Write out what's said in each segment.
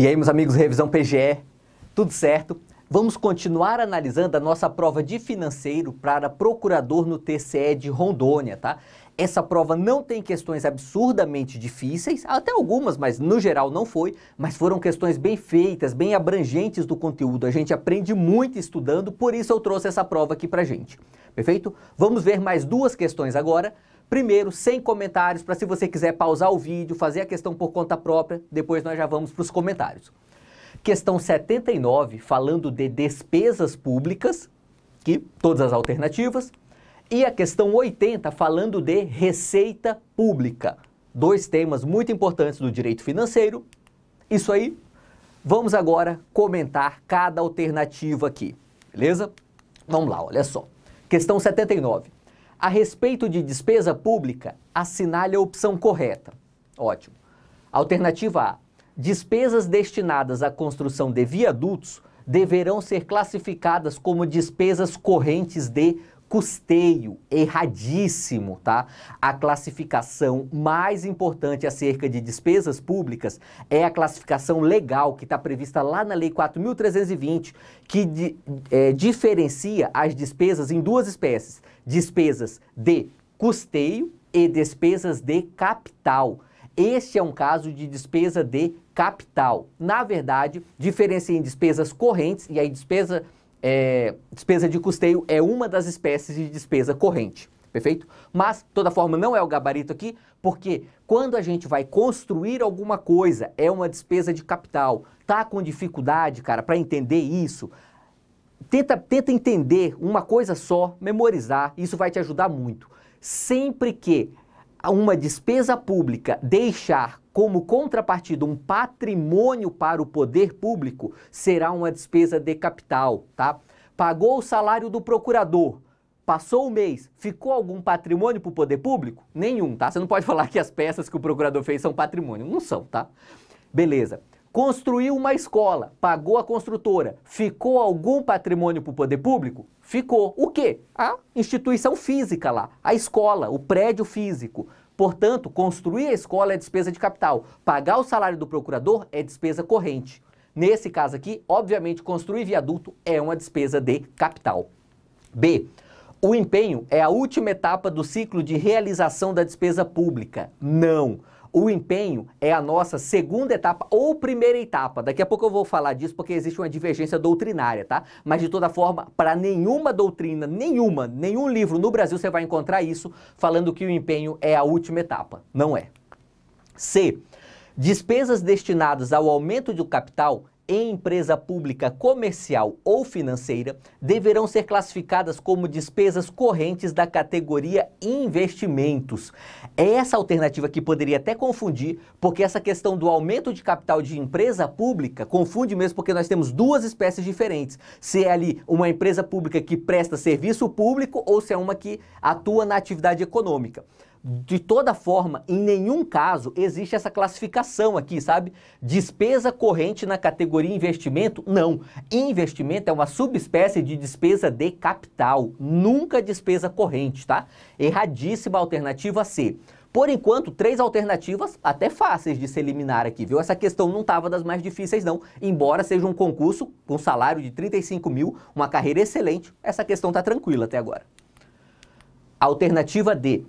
E aí, meus amigos, revisão PGE, tudo certo? Vamos continuar analisando a nossa prova de financeiro para procurador no TCE de Rondônia, tá? Essa prova não tem questões absurdamente difíceis, até algumas, mas no geral não foi, mas foram questões bem feitas, bem abrangentes do conteúdo. A gente aprende muito estudando, por isso eu trouxe essa prova aqui pra gente. Perfeito? Vamos ver mais duas questões agora Primeiro, sem comentários, para se você quiser pausar o vídeo, fazer a questão por conta própria, depois nós já vamos para os comentários. Questão 79, falando de despesas públicas, que todas as alternativas. E a questão 80, falando de receita pública. Dois temas muito importantes do direito financeiro. Isso aí. Vamos agora comentar cada alternativa aqui, beleza? Vamos lá, olha só. Questão 79. A respeito de despesa pública, assinale a opção correta. Ótimo. Alternativa A. Despesas destinadas à construção de viadutos deverão ser classificadas como despesas correntes de custeio. Erradíssimo, tá? A classificação mais importante acerca de despesas públicas é a classificação legal que está prevista lá na Lei 4.320, que é, diferencia as despesas em duas espécies: despesas de custeio e despesas de capital. Este é um caso de despesa de capital. Na verdade, diferencia em despesas correntes, e aí despesa, é, despesa de custeio é uma das espécies de despesa corrente. Perfeito? Mas, toda forma, não é o gabarito aqui, porque quando a gente vai construir alguma coisa, é uma despesa de capital. Tá com dificuldade, cara, para entender isso? Tenta, tenta entender uma coisa só, memorizar, isso vai te ajudar muito. Sempre que uma despesa pública deixar como contrapartida um patrimônio para o poder público, será uma despesa de capital, tá? Pagou o salário do procurador, passou o mês, ficou algum patrimônio para o poder público? Nenhum, tá? Você não pode falar que as peças que o procurador fez são patrimônio, não são, tá? Beleza. Construiu uma escola, pagou a construtora, ficou algum patrimônio para o poder público? Ficou. O quê? A instituição física lá, a escola, o prédio físico. Portanto, construir a escola é despesa de capital, pagar o salário do procurador é despesa corrente. Nesse caso aqui, obviamente, construir viaduto é uma despesa de capital. B. O empenho é a última etapa do ciclo de realização da despesa pública. Não. O empenho é a nossa segunda etapa ou primeira etapa. Daqui a pouco eu vou falar disso porque existe uma divergência doutrinária, tá? Mas de toda forma, para nenhuma doutrina, nenhuma, nenhum livro no Brasil você vai encontrar isso falando que o empenho é a última etapa. Não é. C. Despesas destinadas ao aumento do capital em empresa pública comercial ou financeira deverão ser classificadas como despesas correntes da categoria investimentos. É essa alternativa que poderia até confundir, porque essa questão do aumento de capital de empresa pública confunde mesmo porque nós temos duas espécies diferentes. Se é ali uma empresa pública que presta serviço público ou se é uma que atua na atividade econômica. De toda forma, em nenhum caso existe essa classificação aqui, sabe? Despesa corrente na categoria investimento? Não. Investimento é uma subespécie de despesa de capital, nunca despesa corrente, tá? Erradíssima alternativa C. Por enquanto, três alternativas até fáceis de se eliminar aqui, viu? Essa questão não estava das mais difíceis, não. Embora seja um concurso com salário de 35 mil, uma carreira excelente, essa questão está tranquila até agora. Alternativa D.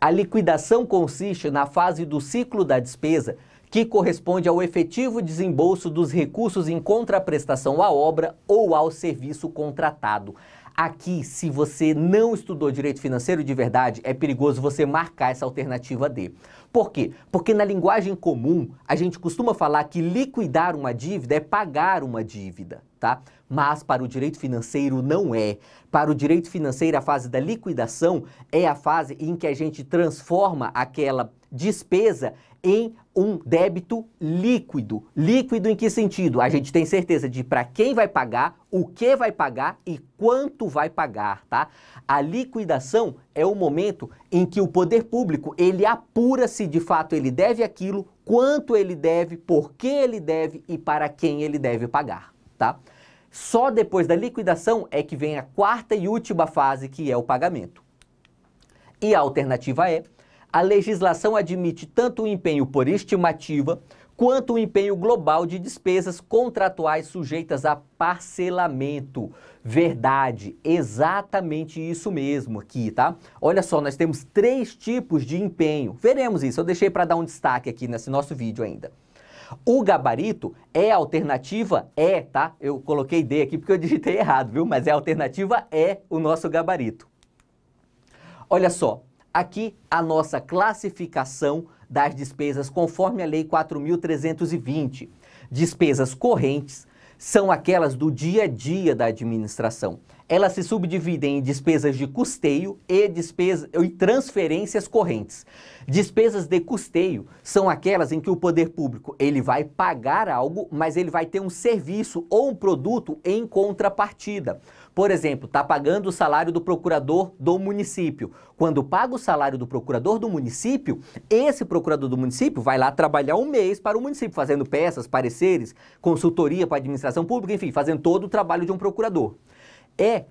A liquidação consiste na fase do ciclo da despesa que corresponde ao efetivo desembolso dos recursos em contraprestação à obra ou ao serviço contratado. Aqui, se você não estudou direito financeiro de verdade, é perigoso você marcar essa alternativa D. Por quê? Porque na linguagem comum, a gente costuma falar que liquidar uma dívida é pagar uma dívida, tá? Mas para o direito financeiro não é. Para o direito financeiro, a fase da liquidação é a fase em que a gente transforma aquela despesa em um débito líquido. Líquido em que sentido? A gente tem certeza de para quem vai pagar, o que vai pagar e quanto vai pagar, tá? A liquidação é o momento em que o poder público, ele apura se de fato ele deve aquilo, quanto ele deve, por que ele deve e para quem ele deve pagar, tá? Só depois da liquidação é que vem a quarta e última fase, que é o pagamento. E a alternativa é a legislação admite tanto o empenho por estimativa quanto o empenho global de despesas contratuais sujeitas a parcelamento. Verdade, exatamente isso mesmo aqui, tá? Olha só, nós temos três tipos de empenho. Veremos isso, eu deixei para dar um destaque aqui nesse nosso vídeo ainda. O gabarito é alternativa E, é, tá? Eu coloquei D aqui porque eu digitei errado, viu? Mas é alternativa E é o nosso gabarito. Olha só, Aqui a nossa classificação das despesas conforme a Lei 4.320. Despesas correntes são aquelas do dia a dia da administração. Elas se subdividem em despesas de custeio e despesas e transferências correntes. Despesas de custeio são aquelas em que o poder público ele vai pagar algo, mas ele vai ter um serviço ou um produto em contrapartida. Por exemplo, está pagando o salário do procurador do município. Quando paga o salário do procurador do município, esse procurador do município vai lá trabalhar um mês para o município, fazendo peças, pareceres, consultoria para a administração pública, enfim, fazendo todo o trabalho de um procurador. É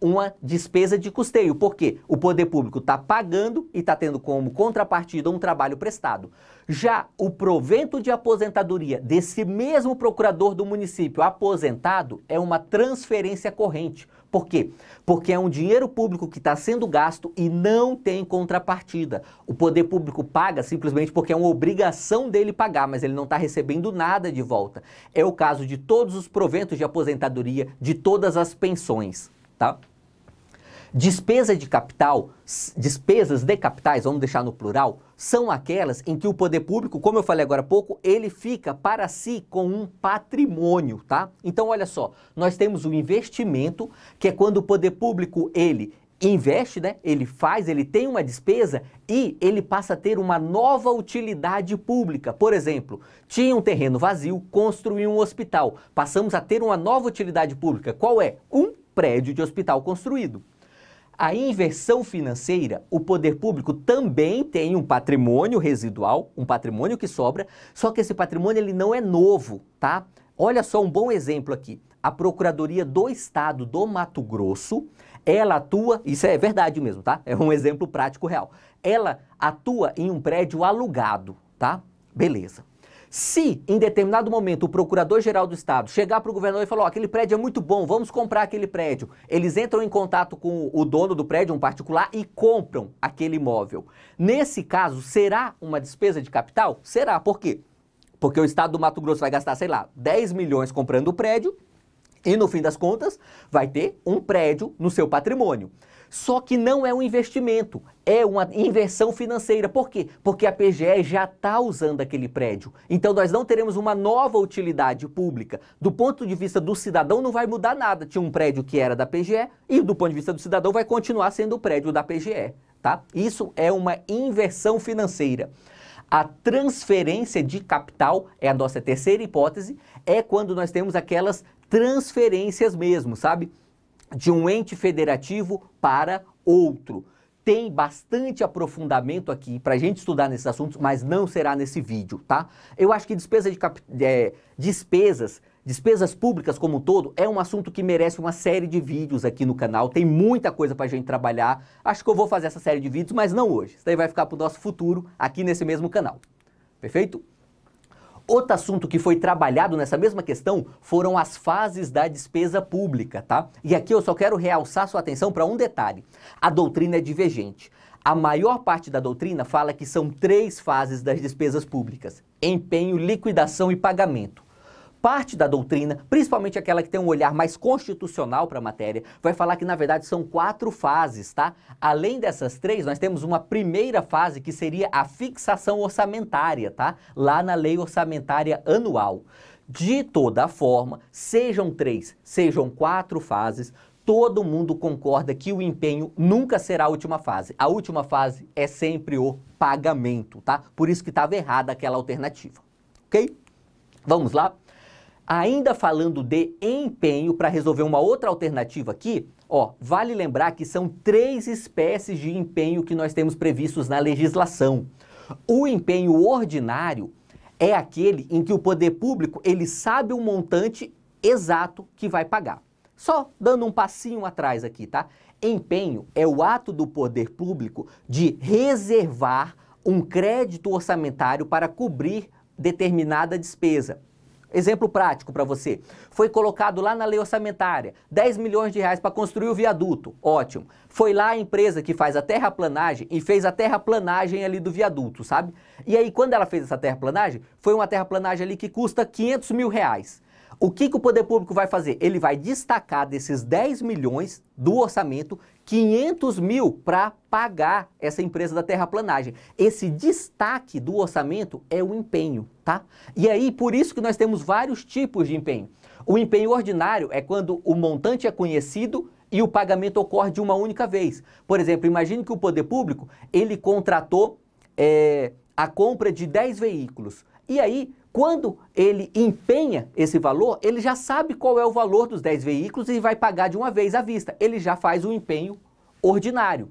uma despesa de custeio, porque o poder público está pagando e está tendo como contrapartida um trabalho prestado. Já o provento de aposentadoria desse mesmo procurador do município aposentado é uma transferência corrente. Por quê? Porque é um dinheiro público que está sendo gasto e não tem contrapartida. O poder público paga simplesmente porque é uma obrigação dele pagar, mas ele não está recebendo nada de volta. É o caso de todos os proventos de aposentadoria, de todas as pensões, tá? Despesa de capital, despesas de capitais, vamos deixar no plural, são aquelas em que o poder público, como eu falei agora há pouco, ele fica para si com um patrimônio, tá? Então olha só, nós temos o investimento, que é quando o poder público ele investe, né? Ele faz, ele tem uma despesa e ele passa a ter uma nova utilidade pública. Por exemplo, tinha um terreno vazio, construiu um hospital. Passamos a ter uma nova utilidade pública. Qual é? Um prédio de hospital construído. A inversão financeira, o poder público também tem um patrimônio residual, um patrimônio que sobra, só que esse patrimônio ele não é novo, tá? Olha só um bom exemplo aqui. A Procuradoria do Estado do Mato Grosso, ela atua, isso é verdade mesmo, tá? É um exemplo prático real. Ela atua em um prédio alugado, tá? Beleza. Se em determinado momento o procurador-geral do estado chegar para o governador e falar: oh, aquele prédio é muito bom, vamos comprar aquele prédio. Eles entram em contato com o dono do prédio, um particular, e compram aquele imóvel. Nesse caso, será uma despesa de capital? Será. Por quê? Porque o estado do Mato Grosso vai gastar, sei lá, 10 milhões comprando o prédio e no fim das contas vai ter um prédio no seu patrimônio. Só que não é um investimento, é uma inversão financeira. Por quê? Porque a PGE já está usando aquele prédio. Então nós não teremos uma nova utilidade pública. Do ponto de vista do cidadão, não vai mudar nada. Tinha um prédio que era da PGE e, do ponto de vista do cidadão, vai continuar sendo o prédio da PGE. Tá? Isso é uma inversão financeira. A transferência de capital é a nossa terceira hipótese, é quando nós temos aquelas transferências mesmo, sabe? de um ente federativo para outro. Tem bastante aprofundamento aqui para a gente estudar nesses assuntos, mas não será nesse vídeo, tá? Eu acho que despesa de é, despesas Despesas públicas como um todo é um assunto que merece uma série de vídeos aqui no canal. Tem muita coisa para a gente trabalhar. Acho que eu vou fazer essa série de vídeos, mas não hoje. Isso daí vai ficar para o nosso futuro aqui nesse mesmo canal. Perfeito? Outro assunto que foi trabalhado nessa mesma questão foram as fases da despesa pública, tá? E aqui eu só quero realçar sua atenção para um detalhe. A doutrina é divergente. A maior parte da doutrina fala que são três fases das despesas públicas: empenho, liquidação e pagamento parte da doutrina, principalmente aquela que tem um olhar mais constitucional para a matéria, vai falar que na verdade são quatro fases, tá? Além dessas três, nós temos uma primeira fase que seria a fixação orçamentária, tá? Lá na lei orçamentária anual. De toda forma, sejam três, sejam quatro fases, todo mundo concorda que o empenho nunca será a última fase. A última fase é sempre o pagamento, tá? Por isso que estava errada aquela alternativa, ok? Vamos lá? Ainda falando de empenho, para resolver uma outra alternativa aqui, ó, vale lembrar que são três espécies de empenho que nós temos previstos na legislação. O empenho ordinário é aquele em que o poder público ele sabe o montante exato que vai pagar. Só dando um passinho atrás aqui, tá? Empenho é o ato do poder público de reservar um crédito orçamentário para cobrir determinada despesa. Exemplo prático para você. Foi colocado lá na lei orçamentária 10 milhões de reais para construir o viaduto. Ótimo. Foi lá a empresa que faz a terraplanagem e fez a terraplanagem ali do viaduto, sabe? E aí, quando ela fez essa terraplanagem, foi uma terraplanagem ali que custa 500 mil reais. O que, que o poder público vai fazer? Ele vai destacar desses 10 milhões do orçamento 500 mil para pagar essa empresa da terraplanagem. Esse destaque do orçamento é o empenho, tá? E aí, por isso que nós temos vários tipos de empenho. O empenho ordinário é quando o montante é conhecido e o pagamento ocorre de uma única vez. Por exemplo, imagine que o poder público, ele contratou é, a compra de 10 veículos. E aí, quando ele empenha esse valor, ele já sabe qual é o valor dos 10 veículos e vai pagar de uma vez à vista. Ele já faz o um empenho ordinário.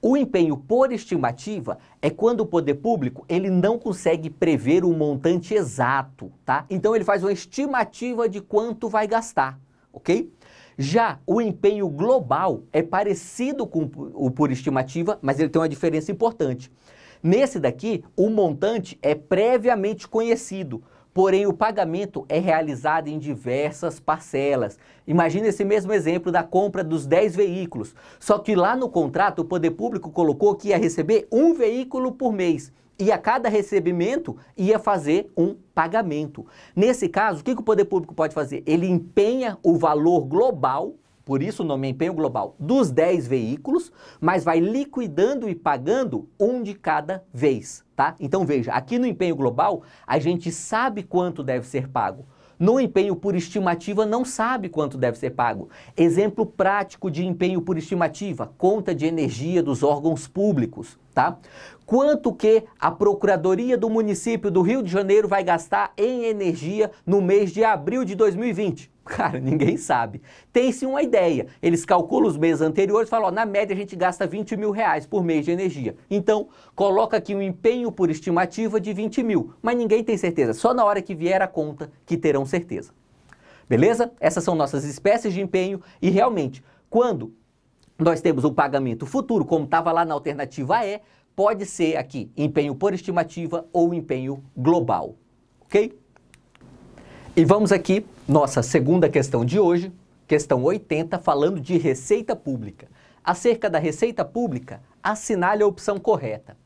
O empenho por estimativa é quando o poder público ele não consegue prever o montante exato, tá? Então ele faz uma estimativa de quanto vai gastar, ok? Já o empenho global é parecido com o por estimativa, mas ele tem uma diferença importante. Nesse daqui, o montante é previamente conhecido, porém o pagamento é realizado em diversas parcelas. Imagina esse mesmo exemplo da compra dos 10 veículos, só que lá no contrato o poder público colocou que ia receber um veículo por mês e a cada recebimento ia fazer um pagamento. Nesse caso, o que o poder público pode fazer? Ele empenha o valor global por isso o nome é empenho global, dos 10 veículos, mas vai liquidando e pagando um de cada vez, tá? Então veja, aqui no empenho global, a gente sabe quanto deve ser pago. No empenho por estimativa, não sabe quanto deve ser pago. Exemplo prático de empenho por estimativa, conta de energia dos órgãos públicos, tá? Quanto que a Procuradoria do Município do Rio de Janeiro vai gastar em energia no mês de abril de 2020? Cara, ninguém sabe. Tem-se uma ideia. Eles calculam os meses anteriores e falam, ó, na média a gente gasta 20 mil reais por mês de energia. Então, coloca aqui um empenho por estimativa de 20 mil. Mas ninguém tem certeza. Só na hora que vier a conta que terão certeza. Beleza? Essas são nossas espécies de empenho e realmente, quando nós temos um pagamento futuro, como estava lá na alternativa E, pode ser aqui empenho por estimativa ou empenho global. Ok? E vamos aqui nossa segunda questão de hoje, questão 80, falando de receita pública. Acerca da receita pública, assinale a opção correta.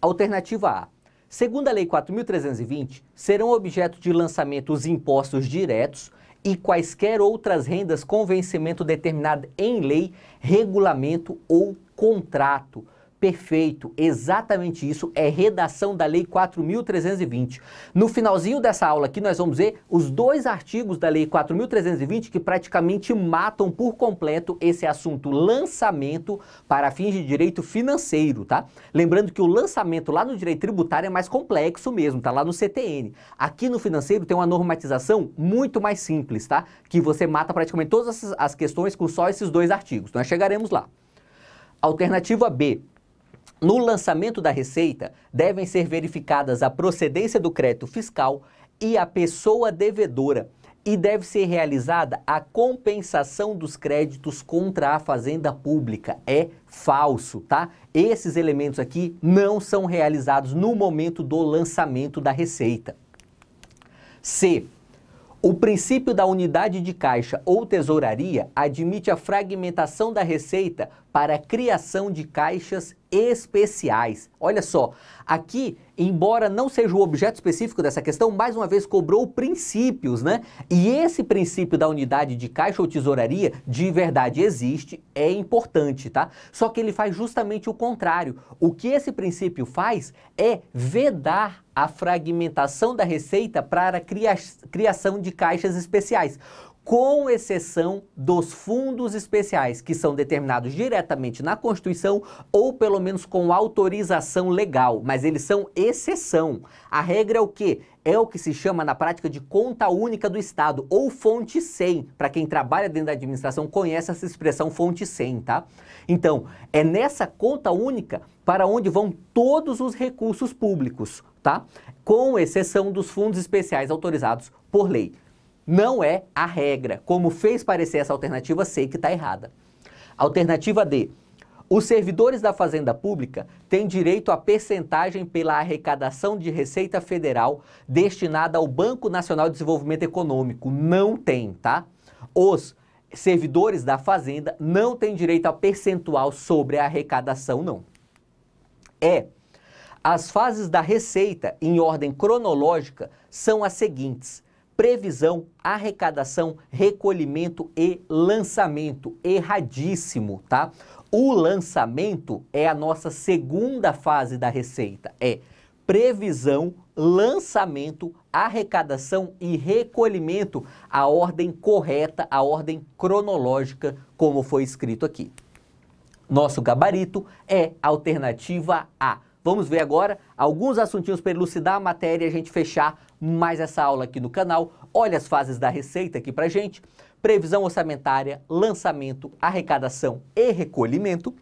Alternativa A. Segundo a Lei 4.320, serão objeto de lançamento os impostos diretos e quaisquer outras rendas com vencimento determinado em lei, regulamento ou contrato. Perfeito, exatamente isso é redação da Lei 4.320. No finalzinho dessa aula aqui, nós vamos ver os dois artigos da Lei 4.320 que praticamente matam por completo esse assunto lançamento para fins de direito financeiro, tá? Lembrando que o lançamento lá no direito tributário é mais complexo mesmo, tá lá no CTN. Aqui no financeiro tem uma normatização muito mais simples, tá? Que você mata praticamente todas as questões com só esses dois artigos. Nós chegaremos lá. Alternativa B, no lançamento da receita, devem ser verificadas a procedência do crédito fiscal e a pessoa devedora e deve ser realizada a compensação dos créditos contra a fazenda pública. É falso, tá? Esses elementos aqui não são realizados no momento do lançamento da receita. C. O princípio da unidade de caixa ou tesouraria admite a fragmentação da receita para criação de caixas especiais. Olha só, aqui, embora não seja o objeto específico dessa questão, mais uma vez cobrou princípios, né? E esse princípio da unidade de caixa ou tesouraria de verdade existe, é importante, tá? Só que ele faz justamente o contrário. O que esse princípio faz é vedar a fragmentação da receita para a cria criação de caixas especiais com exceção dos fundos especiais, que são determinados diretamente na Constituição ou pelo menos com autorização legal, mas eles são exceção. A regra é o quê? É o que se chama na prática de conta única do Estado ou fonte 100. Para quem trabalha dentro da administração conhece essa expressão fonte 100, tá? Então, é nessa conta única para onde vão todos os recursos públicos, tá? Com exceção dos fundos especiais autorizados por lei. Não é a regra. Como fez parecer essa alternativa, sei que está errada. Alternativa D. Os servidores da Fazenda Pública têm direito a percentagem pela arrecadação de Receita Federal destinada ao Banco Nacional de Desenvolvimento Econômico. Não tem, tá? Os servidores da Fazenda não têm direito a percentual sobre a arrecadação, não. É. As fases da Receita, em ordem cronológica, são as seguintes: previsão, arrecadação, recolhimento e lançamento. Erradíssimo, tá? O lançamento é a nossa segunda fase da receita, é previsão, lançamento, arrecadação e recolhimento, a ordem correta, a ordem cronológica, como foi escrito aqui. Nosso gabarito é alternativa A Vamos ver agora alguns assuntinhos para elucidar a matéria e a gente fechar mais essa aula aqui no canal. Olha as fases da receita aqui para gente. Previsão orçamentária, lançamento, arrecadação e recolhimento.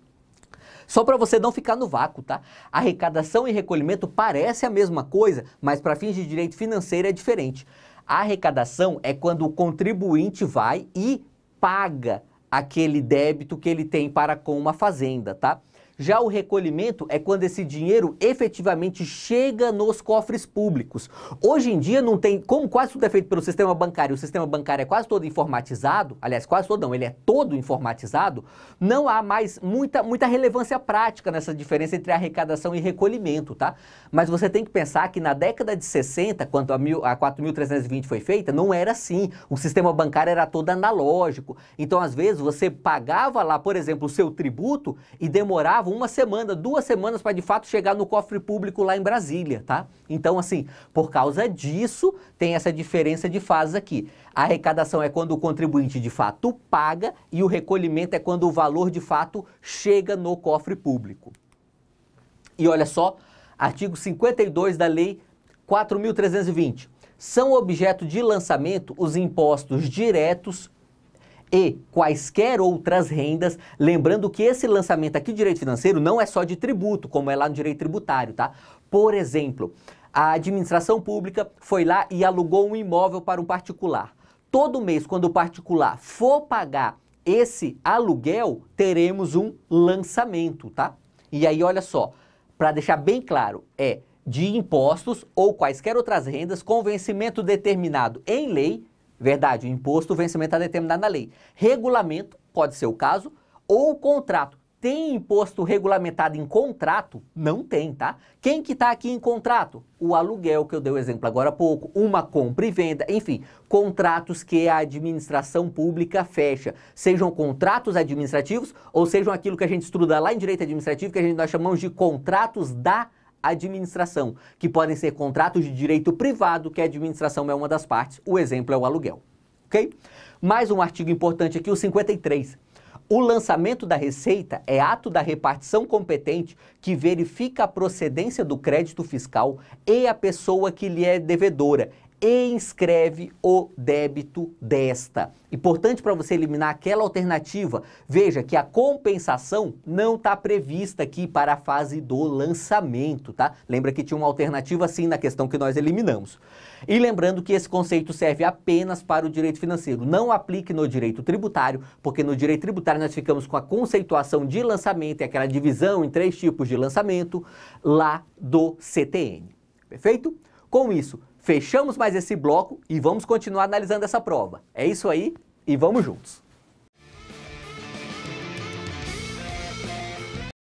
Só para você não ficar no vácuo, tá? Arrecadação e recolhimento parece a mesma coisa, mas para fins de direito financeiro é diferente. A arrecadação é quando o contribuinte vai e paga aquele débito que ele tem para com uma fazenda, tá? Já o recolhimento é quando esse dinheiro efetivamente chega nos cofres públicos. Hoje em dia não tem, como quase tudo é feito pelo sistema bancário, o sistema bancário é quase todo informatizado, aliás, quase todo não, ele é todo informatizado, não há mais muita, muita relevância prática nessa diferença entre arrecadação e recolhimento, tá? Mas você tem que pensar que na década de 60, quando a, mil, a 4.320 foi feita, não era assim. O sistema bancário era todo analógico. Então, às vezes, você pagava lá, por exemplo, o seu tributo e demorava uma semana, duas semanas para de fato chegar no cofre público lá em Brasília, tá? Então, assim, por causa disso, tem essa diferença de fases aqui. A arrecadação é quando o contribuinte de fato paga e o recolhimento é quando o valor de fato chega no cofre público. E olha só, artigo 52 da Lei 4320. São objeto de lançamento os impostos diretos e quaisquer outras rendas, lembrando que esse lançamento aqui de direito financeiro não é só de tributo, como é lá no direito tributário, tá? Por exemplo, a administração pública foi lá e alugou um imóvel para um particular. Todo mês, quando o particular for pagar esse aluguel, teremos um lançamento, tá? E aí, olha só, para deixar bem claro, é de impostos ou quaisquer outras rendas com vencimento determinado em lei Verdade, o imposto, o vencimento está determinado na lei. Regulamento, pode ser o caso, ou contrato. Tem imposto regulamentado em contrato? Não tem, tá? Quem que está aqui em contrato? O aluguel, que eu dei o exemplo agora há pouco, uma compra e venda, enfim, contratos que a administração pública fecha, sejam contratos administrativos ou sejam aquilo que a gente estuda lá em direito administrativo, que a gente nós chamamos de contratos da administração, que podem ser contratos de direito privado, que a administração é uma das partes, o exemplo é o aluguel. Ok? Mais um artigo importante aqui, o 53. O lançamento da receita é ato da repartição competente que verifica a procedência do crédito fiscal e a pessoa que lhe é devedora e inscreve o débito desta. Importante para você eliminar aquela alternativa, veja que a compensação não está prevista aqui para a fase do lançamento, tá? Lembra que tinha uma alternativa assim na questão que nós eliminamos. E lembrando que esse conceito serve apenas para o direito financeiro, não aplique no direito tributário, porque no direito tributário nós ficamos com a conceituação de lançamento e aquela divisão em três tipos de lançamento lá do CTN. Perfeito? Com isso, Fechamos mais esse bloco e vamos continuar analisando essa prova. É isso aí e vamos juntos.